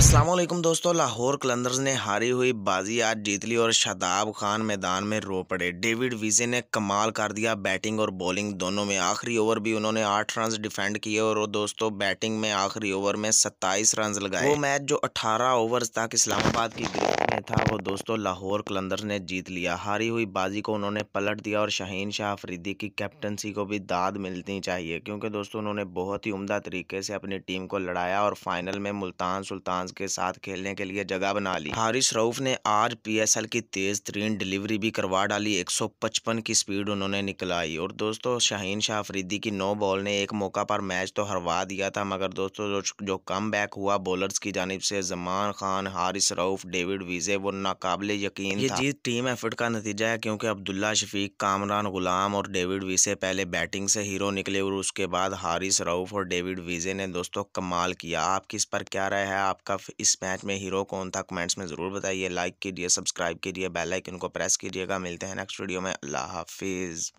असलम दोस्तों लाहौर कलंदर्स ने हारी हुई बाजी आज जीत ली और शादाब खान मैदान में रो पड़े डेविड वीजे ने कमाल कर दिया बैटिंग और बॉलिंग दोनों में आखिरी ओवर भी उन्होंने आठ रन डिफेंड किए और दोस्तों बैटिंग में आखिरी ओवर में सत्ताईस रन लगाए वो मैच जो अठारह ओवर तक इस्लामाबाद की गिरफ्त में था वो दोस्तों लाहौर कलंदर्स ने जीत लिया हारी हुई बाजी को उन्होंने पलट दिया और शहीन शाह अफरीदी की कैप्टनसी को भी दाद मिलनी चाहिए क्योंकि दोस्तों उन्होंने बहुत ही उमदा तरीके से अपनी टीम को लड़ाया और फाइनल में मुल्तान सुल्तान फैंस के साथ खेलने के लिए जगह बना ली हारिस रऊफ ने आज पीएसएल की तेज तरीन डिलीवरी भी करवा डाली 155 की स्पीड उन्होंने निकलाई और दोस्तों शाहीन शाह अफरीदी की नौ बॉल ने एक मौका पर मैच तो हरवा दिया था मगर दोस्तों जो, जो कम बैक हुआ बॉलर की जानब से जमान खान हारिस रऊफ डेविड वीजे वो नाकबले यकीन ये जीत टीम एफर्ट का नतीजा है क्योंकि अब्दुल्ला शफीक कामरान गुलाम और डेविड वीजे पहले बैटिंग से हीरो निकले और उसके बाद हारिस रऊफ और डेविड वीजे ने दोस्तों कमाल किया आपकी इस पर क्या राय है आपका तरफ इस मैच में हीरो कौन था कमेंट्स में ज़रूर बताइए लाइक कीजिए सब्सक्राइब कीजिए बेल आइकन को प्रेस कीजिएगा मिलते हैं नेक्स्ट वीडियो में अल्लाह हाफिज़